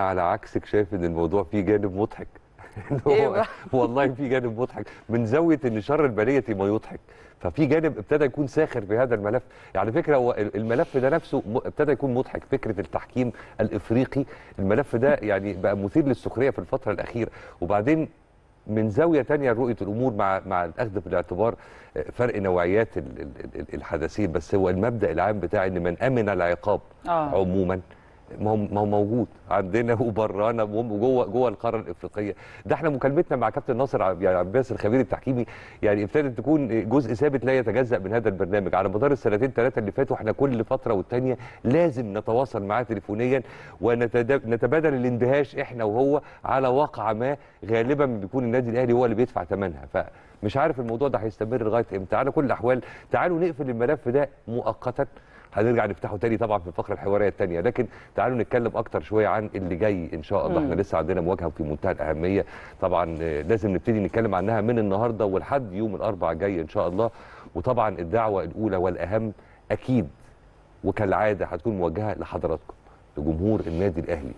على عكسك شايف ان الموضوع فيه جانب مضحك إيه والله في جانب مضحك من زاويه ان شر البليه ما يضحك ففي جانب ابتدى يكون ساخر في هذا الملف يعني فكره هو الملف ده نفسه ابتدى يكون مضحك فكره التحكيم الافريقي الملف ده يعني بقى مثير للسخريه في الفتره الاخيره وبعدين من زاويه ثانيه رؤيه الامور مع مع الاخذ في الاعتبار آه، فرق نوعيات الحدثين بس هو المبدا العام بتاع ان من امن العقاب آه. عموما ما هو ما هو موجود عندنا وبرانا وجوه جوه القاره الافريقيه ده احنا مكالمتنا مع كابتن ناصر يعني عباس الخبير التحكيمي يعني ابتدت تكون جزء ثابت لا يتجزا من هذا البرنامج على مدار السنتين ثلاثه اللي فاتوا احنا كل فتره والثانيه لازم نتواصل معاه تليفونيا ونتبادل الاندهاش احنا وهو على واقع ما غالبا بيكون النادي الاهلي هو اللي بيدفع ثمنها ف مش عارف الموضوع ده هيستمر لغايه امتى على كل الاحوال تعالوا نقفل الملف ده مؤقتا هنرجع نفتحه تاني طبعا في الفقره الحواريه الثانيه لكن تعالوا نتكلم اكتر شويه عن اللي جاي ان شاء الله مم. احنا لسه عندنا مواجهه في منتهى الاهميه طبعا آه، لازم نبتدي نتكلم عنها من النهارده ولحد يوم الاربعاء جاي ان شاء الله وطبعا الدعوه الاولى والاهم اكيد وكالعاده هتكون موجهه لحضراتكم لجمهور النادي الاهلي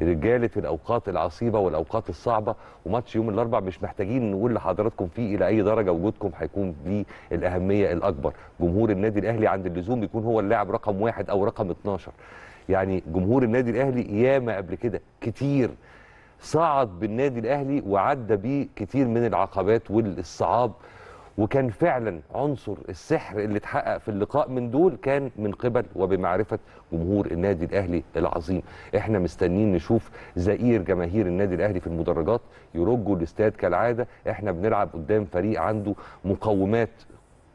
رجاله الاوقات العصيبه والاوقات الصعبه وماتش يوم الاربع مش محتاجين نقول لحضراتكم فيه الى اي درجه وجودكم هيكون ليه الاهميه الاكبر جمهور النادي الاهلي عند اللزوم بيكون هو اللاعب رقم واحد او رقم 12 يعني جمهور النادي الاهلي ياما قبل كده كتير صعد بالنادي الاهلي وعدى بيه كتير من العقبات والصعاب وكان فعلا عنصر السحر اللي اتحقق في اللقاء من دول كان من قبل وبمعرفه جمهور النادي الاهلي العظيم احنا مستنيين نشوف زئير جماهير النادي الاهلي في المدرجات يرجوا الاستاد كالعاده احنا بنلعب قدام فريق عنده مقومات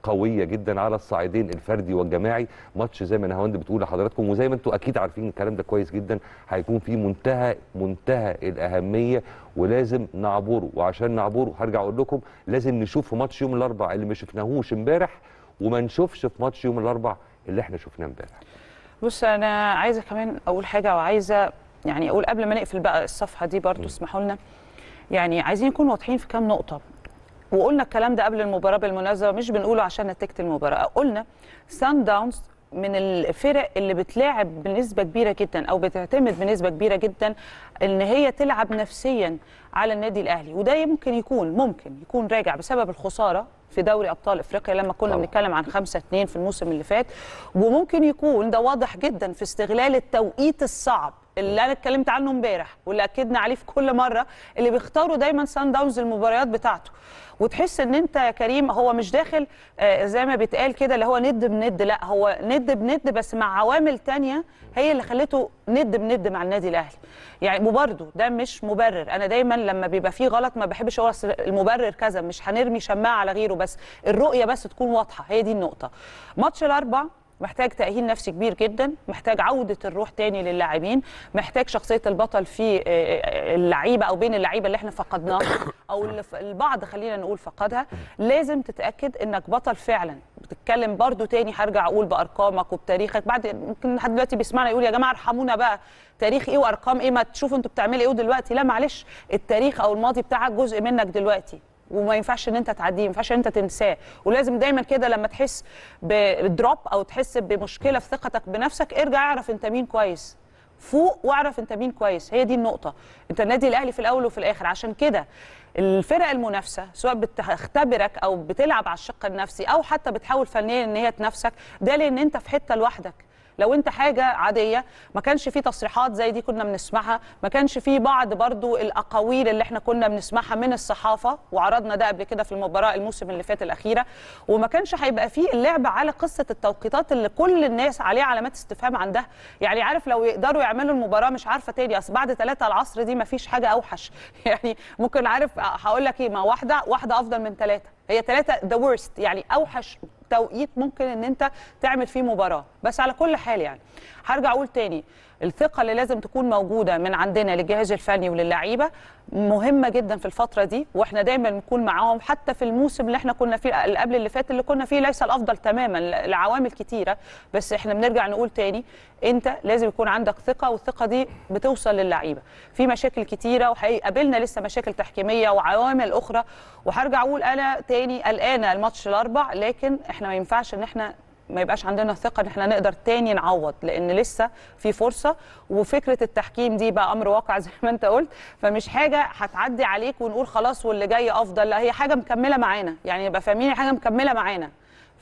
قويه جدا على الصعيدين الفردي والجماعي ماتش زي ما نهاوند بتقول لحضراتكم وزي ما انتم اكيد عارفين الكلام ده كويس جدا هيكون في منتهى منتهى الاهميه ولازم نعبره وعشان نعبره هرجع اقول لكم لازم نشوف في ماتش يوم الاربع اللي ما شفناهوش امبارح وما نشوفش في ماتش يوم الاربع اللي احنا شفناه امبارح بص انا عايزه كمان اقول حاجه وعايزه يعني اقول قبل ما نقفل بقى الصفحه دي برضو اسمحوا لنا يعني عايزين نكون واضحين في كام نقطه وقلنا الكلام ده قبل المباراه بالمناسبه مش بنقوله عشان نتيجه المباراه قلنا سان داونز من الفرق اللي بتلاعب بنسبه كبيره جدا او بتعتمد بنسبه كبيره جدا ان هي تلعب نفسيا على النادي الاهلي وده يمكن يكون ممكن يكون راجع بسبب الخساره في دوري ابطال افريقيا لما كنا بنتكلم عن 5 2 في الموسم اللي فات وممكن يكون ده واضح جدا في استغلال التوقيت الصعب اللي انا اتكلمت عنه امبارح واللي اكدنا عليه في كل مره اللي بيختاروا دايما سان داونز المباريات بتاعته وتحس ان انت يا كريم هو مش داخل آه، زي ما بيتقال كده اللي هو ند بند لا هو ند بند بس مع عوامل تانية هي اللي خلته ند بند مع النادي الاهلي يعني وبرده ده مش مبرر انا دايما لما بيبقى فيه غلط ما بحبش اقول المبرر كذا مش هنرمي شماعه على غيره بس الرؤيه بس تكون واضحه هي دي النقطه ماتش الاربع محتاج تأهيل نفسي كبير جدا محتاج عودة الروح تاني للاعبين محتاج شخصية البطل في آه، آه، اللعيبة أو بين اللعيبة اللي احنا فقدناها أو البعض خلينا نقول فقدها لازم تتأكد إنك بطل فعلا بتتكلم برضو تاني هرجع أقول بأرقامك وبتاريخك بعد ممكن لحد دلوقتي بيسمعنا يقول يا جماعة ارحمونا بقى تاريخ إيه وأرقام إيه ما تشوفوا أنتوا بتعملوا إيه ودلوقتي لا معلش التاريخ أو الماضي بتاعك جزء منك دلوقتي وما ينفعش ان انت تعديه ما ينفعش ان انت تنساه ولازم دايما كده لما تحس بدروب او تحس بمشكله في ثقتك بنفسك ارجع اعرف انت مين كويس فوق واعرف انت مين كويس هي دي النقطه انت النادي الاهلي في الاول وفي الاخر عشان كده الفرق المنافسه سواء بتختبرك او بتلعب على الشق النفسي او حتى بتحاول فنيا ان هي تنافسك ده لان انت في حته لوحدك لو انت حاجه عاديه ما كانش في تصريحات زي دي كنا بنسمعها ما كانش في بعض برضو الاقاويل اللي احنا كنا بنسمعها من الصحافه وعرضنا ده قبل كده في المباراه الموسم اللي فات الاخيره وما كانش هيبقى في اللعب على قصه التوقيتات اللي كل الناس عليه علامات استفهام عندها يعني عارف لو يقدروا يعملوا المباراه مش عارفه تاني اصل بعد 3 العصر دي ما فيش حاجه اوحش يعني ممكن عارف هقول لك ايه ما واحده واحده افضل من ثلاثه هي ثلاثه ذا worst يعني اوحش توقيت ممكن ان انت تعمل فيه مباراه بس على كل حال يعني هرجع اقول تاني الثقه اللي لازم تكون موجوده من عندنا للجهاز الفني وللعيبه مهمه جدا في الفتره دي واحنا دايما بنكون معاهم حتى في الموسم اللي احنا كنا فيه اللي قبل اللي فات اللي كنا فيه ليس الافضل تماما لعوامل كتيره بس احنا بنرجع نقول تاني انت لازم يكون عندك ثقه والثقه دي بتوصل للعيبه في مشاكل كتيره وهيقابلنا لسه مشاكل تحكيميه وعوامل اخرى وهرجع اقول انا تاني قلقانه الماتش الاربع لكن احنا احنا ما ينفعش ان احنا ما يبقاش عندنا ثقه ان احنا نقدر تاني نعوض لان لسه في فرصه وفكره التحكيم دي بقى امر واقع زي ما انت قلت فمش حاجه هتعدي عليك ونقول خلاص واللي جاي افضل لا هي حاجه مكمله معانا يعني يبقى فاهمين حاجه مكمله معانا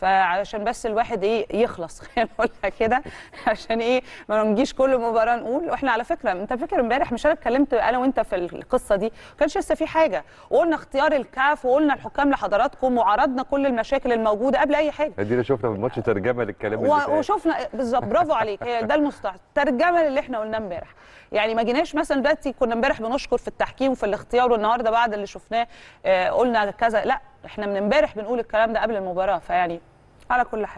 فعشان بس الواحد ايه يخلص خلينا نقولها كده عشان ايه ما نجيش كل مباراه نقول واحنا على فكره انت فاكر امبارح مش انا اتكلمت انا وانت في القصه دي ما كانش لسه في حاجه وقلنا اختيار الكاف وقلنا الحكام لحضراتكم وعرضنا كل المشاكل الموجوده قبل اي حاجه ادينا شفنا في الماتش ترجمه للكلام و... اللي وشفنا بالظبط برافو عليك هي ده المستعد ترجمه للي احنا قلناه امبارح يعني ما جيناش مثلا دلوقتي كنا امبارح بنشكر في التحكيم وفي الاختيار والنهارده بعد اللي شفناه آه، قلنا كذا لا احنا من امبارح بنقول الكلام ده قبل المباراه فيعني على كل حال